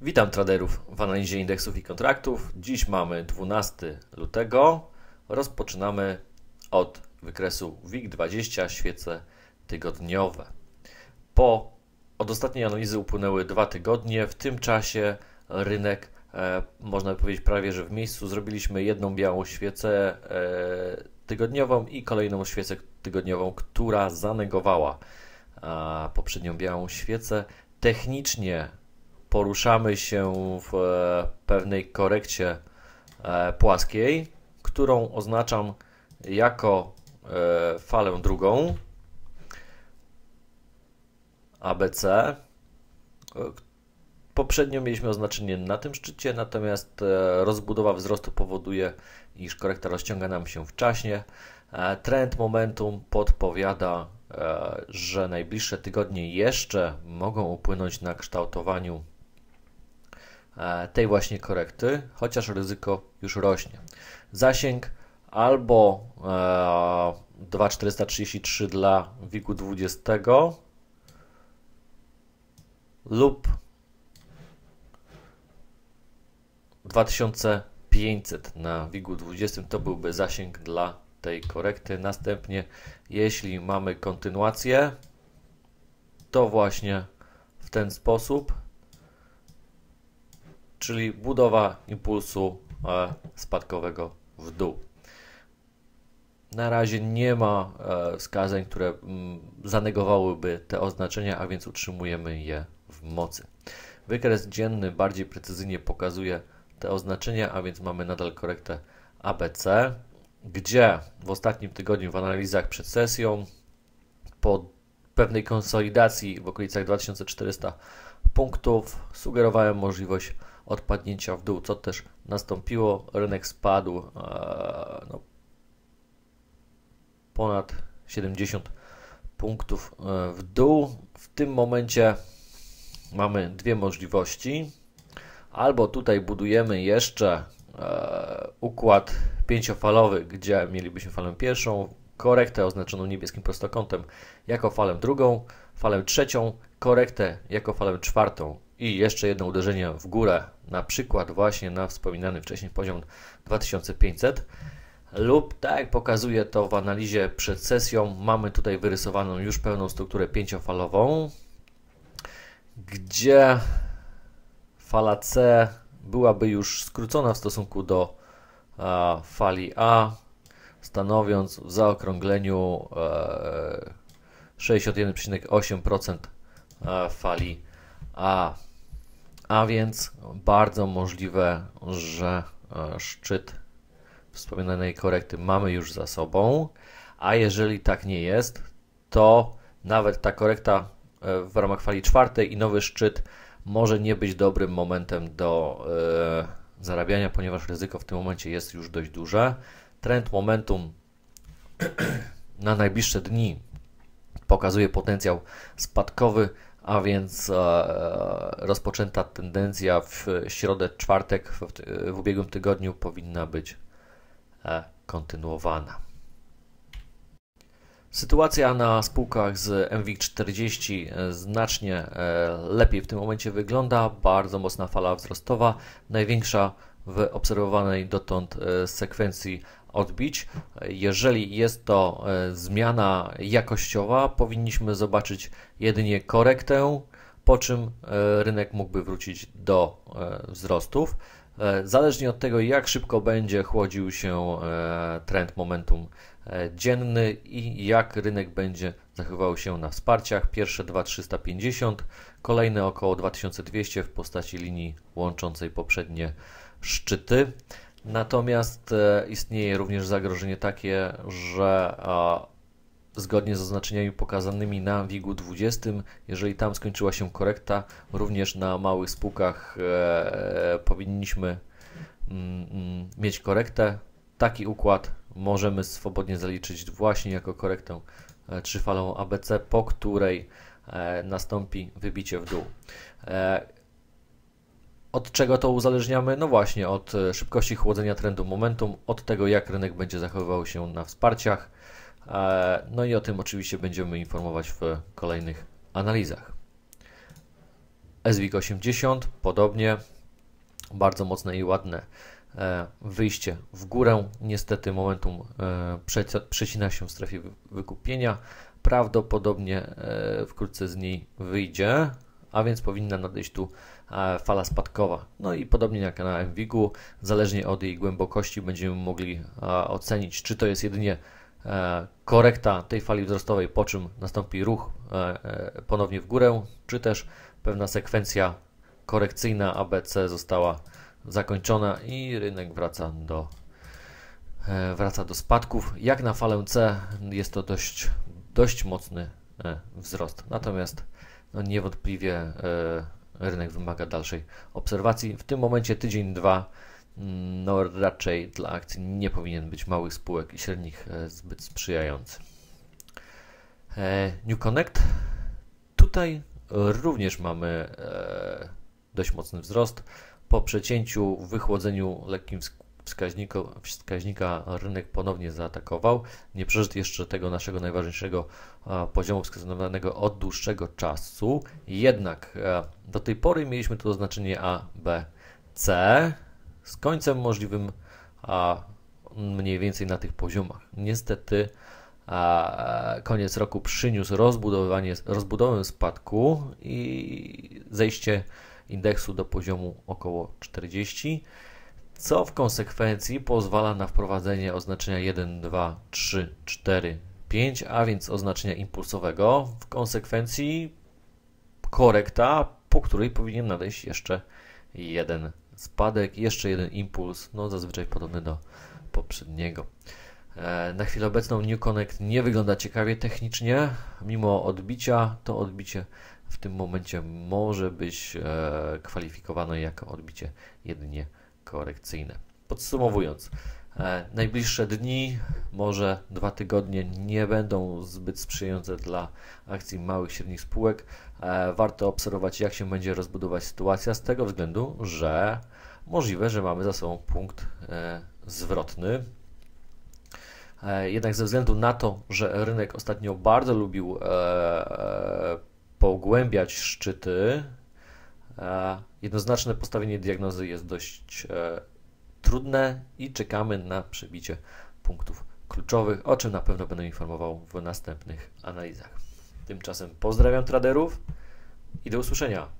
Witam traderów w analizie indeksów i kontraktów. Dziś mamy 12 lutego. Rozpoczynamy od wykresu WIG20. Świecę tygodniowe. Po od ostatniej analizy upłynęły dwa tygodnie. W tym czasie rynek, e, można by powiedzieć, prawie że w miejscu. Zrobiliśmy jedną białą świecę e, tygodniową i kolejną świecę tygodniową, która zanegowała a, poprzednią białą świecę. Technicznie poruszamy się w e, pewnej korekcie e, płaskiej, którą oznaczam jako e, falę drugą. ABC. E, poprzednio mieliśmy oznaczenie na tym szczycie, natomiast e, rozbudowa wzrostu powoduje, iż korekta rozciąga nam się w czasie. E, trend momentum podpowiada, że najbliższe tygodnie jeszcze mogą upłynąć na kształtowaniu tej właśnie korekty, chociaż ryzyko już rośnie. Zasięg albo 2,433 dla WIG-u 20, lub 2500 na WIG-u 20 to byłby zasięg dla tej korekty. Następnie jeśli mamy kontynuację to właśnie w ten sposób, czyli budowa impulsu e, spadkowego w dół. Na razie nie ma e, wskazań, które mm, zanegowałyby te oznaczenia, a więc utrzymujemy je mocy. Wykres dzienny bardziej precyzyjnie pokazuje te oznaczenia, a więc mamy nadal korektę ABC, gdzie w ostatnim tygodniu w analizach przed sesją po pewnej konsolidacji w okolicach 2400 punktów sugerowałem możliwość odpadnięcia w dół, co też nastąpiło. Rynek spadł e, no, ponad 70 punktów e, w dół. W tym momencie mamy dwie możliwości. Albo tutaj budujemy jeszcze e, układ pięciofalowy, gdzie mielibyśmy falę pierwszą, korektę oznaczoną niebieskim prostokątem jako falę drugą, falę trzecią, korektę jako falę czwartą i jeszcze jedno uderzenie w górę, na przykład właśnie na wspominany wcześniej poziom 2500 lub tak jak pokazuje to w analizie przed sesją, mamy tutaj wyrysowaną już pełną strukturę pięciofalową, gdzie fala C byłaby już skrócona w stosunku do e, fali A, stanowiąc w zaokrągleniu 61,8% e, e, fali A. A więc bardzo możliwe, że szczyt wspomnianej korekty mamy już za sobą, a jeżeli tak nie jest, to nawet ta korekta E, w ramach fali czwartej i nowy szczyt może nie być dobrym momentem do e, zarabiania, ponieważ ryzyko w tym momencie jest już dość duże. Trend momentum na najbliższe dni pokazuje potencjał spadkowy, a więc e, rozpoczęta tendencja w środę, czwartek w, ubiegłym tygodniu powinna być kontynuowana. Sytuacja na spółkach z MWIG40 e, znacznie e, lepiej w tym momencie wygląda. Bardzo mocna fala wzrostowa, największa w obserwowanej dotąd e, sekwencji odbić. Jeżeli jest to zmiana jakościowa, powinniśmy zobaczyć jedynie korektę, po czym rynek mógłby wrócić do wzrostów. E, zależnie od tego, jak szybko będzie chłodził się e, trend momentum e, dzienny i jak rynek będzie zachowywał się na wsparciach. Pierwsze 2350, kolejne około 2200 w postaci linii łączącej poprzednie szczyty. Natomiast istnieje również zagrożenie takie, że zgodnie z oznaczeniami pokazanymi na WIG-u 20. Jeżeli tam skończyła się korekta, również na małych spółkach e, powinniśmy mm, mm mieć korektę. Taki układ możemy swobodnie zaliczyć właśnie jako korektę e, trzyfalą ABC, po której e, nastąpi wybicie w dół. E, od czego to uzależniamy? No właśnie, od e, szybkości chłodzenia trendu momentum, od tego jak rynek będzie zachowywał się na wsparciach. E, no i o tym oczywiście będziemy informować w kolejnych analizach. SWIG 80 podobnie, bardzo mocne i ładne e, wyjście w górę. Niestety momentum e, przecina się w strefie wykupienia. Prawdopodobnie wkrótce z niej wyjdzie, a więc powinna nadejść tu fala spadkowa. No i podobnie jak na MWIG-u, zależnie od jej głębokości będziemy mogli ocenić, czy to jest jedynie E, korekta tej fali wzrostowej, po czym nastąpi ruch e, e, ponownie w górę, czy też pewna sekwencja korekcyjna ABC została zakończona i rynek wraca do, wraca do spadków. Jak na falę C jest to dość, dość mocny wzrost. Natomiast no niewątpliwie rynek wymaga dalszej obserwacji. W tym momencie tydzień, dwa no raczej dla akcji nie powinien być małych spółek i średnich e, zbyt sprzyjający. E, New Connect. Tutaj również mamy e, dość mocny wzrost. Po przecięciu, wychłodzeniu lekkim wskaźnika rynek ponownie zaatakował. Nie przeżył jeszcze tego naszego najważniejszego poziomu wskazywanego od dłuższego czasu. Jednak do tej pory mieliśmy tu oznaczenie A, B, C z końcem możliwym a, mniej więcej na tych poziomach. Niestety a, koniec roku przyniósł rozbudowywanie, rozbudowę spadku i zejście indeksu do poziomu około 40, co w konsekwencji pozwala na wprowadzenie oznaczenia 1, 2, 3, 4, 5, a więc oznaczenia impulsowego. W konsekwencji korekta, po której powinien nadejść jeszcze jeden spadek, jeszcze jeden impuls, no zazwyczaj podobny do poprzedniego. E, na chwilę obecną New Connect nie wygląda ciekawie technicznie, mimo odbicia, to odbicie w tym momencie może być e, kwalifikowane jako odbicie jedynie korekcyjne. Podsumowując, e, najbliższe dni może dwa tygodnie nie będą zbyt sprzyjające dla akcji małych i średnich spółek. E, warto obserwować, jak się będzie rozbudować sytuacja, z tego względu, że możliwe, że mamy za sobą punkt e, zwrotny. E, jednak ze względu na to, że rynek ostatnio bardzo lubił pogłębiać szczyty, jednoznaczne postawienie diagnozy jest dość trudne i czekamy na przebicie punktów kluczowych, o czym na pewno będę informował w następnych analizach. Tymczasem pozdrawiam traderów i do usłyszenia.